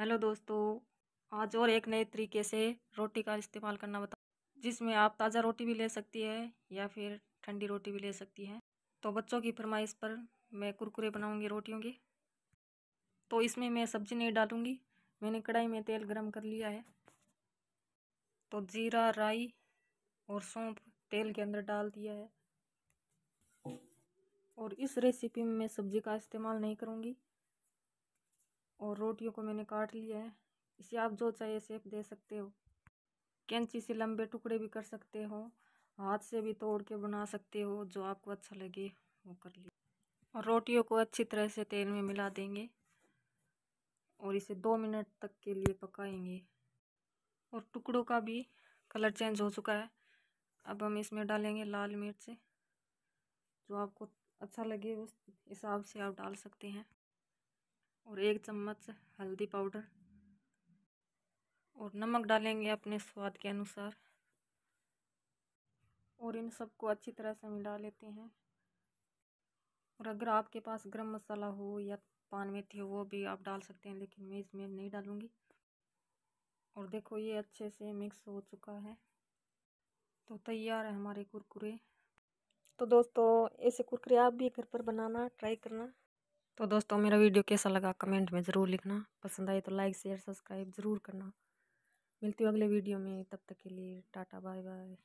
hello दोस्तों आज और एक नए तरीके से रोटी का इस्तेमाल करना बता जिसमें आप ताज़ा रोटी भी ले सकती है या फिर ठंडी रोटी भी ले सकती है तो बच्चों की फरमाइश पर मैं कुरकुरे बनाऊंगी रोटियों की तो इसमें मैं सब्ज़ी नहीं डालूंगी मैंने कढ़ाई में तेल गरम कर लिया है तो जीरा राई और सौंप तेल के अंदर डाल दिया है और इस रेसिपी में मैं सब्ज़ी का इस्तेमाल नहीं करूँगी और रोटियों को मैंने काट लिया है इसे आप जो चाहिए सेप दे सकते हो कैंची से लंबे टुकड़े भी कर सकते हो हाथ से भी तोड़ के बना सकते हो जो आपको अच्छा लगे वो कर लीजिए और रोटियों को अच्छी तरह से तेल में मिला देंगे और इसे दो मिनट तक के लिए पकाएंगे और टुकड़ों का भी कलर चेंज हो चुका है अब हम इसमें डालेंगे लाल मिर्च जो आपको अच्छा लगे उस हिसाब से आप डाल सकते हैं और एक चम्मच हल्दी पाउडर और नमक डालेंगे अपने स्वाद के अनुसार और इन सबको अच्छी तरह से मिला लेते हैं और अगर आपके पास गरम मसाला हो या पान मेथी हो वो भी आप डाल सकते हैं लेकिन मैं इसमें नहीं डालूँगी और देखो ये अच्छे से मिक्स हो चुका है तो तैयार है हमारे कुरकुरे तो दोस्तों ऐसे कुरकुरे आप भी घर पर बनाना ट्राई करना तो दोस्तों मेरा वीडियो कैसा लगा कमेंट में ज़रूर लिखना पसंद आए तो लाइक शेयर सब्सक्राइब ज़रूर करना मिलती हूँ अगले वीडियो में तब तक के लिए टाटा बाय बाय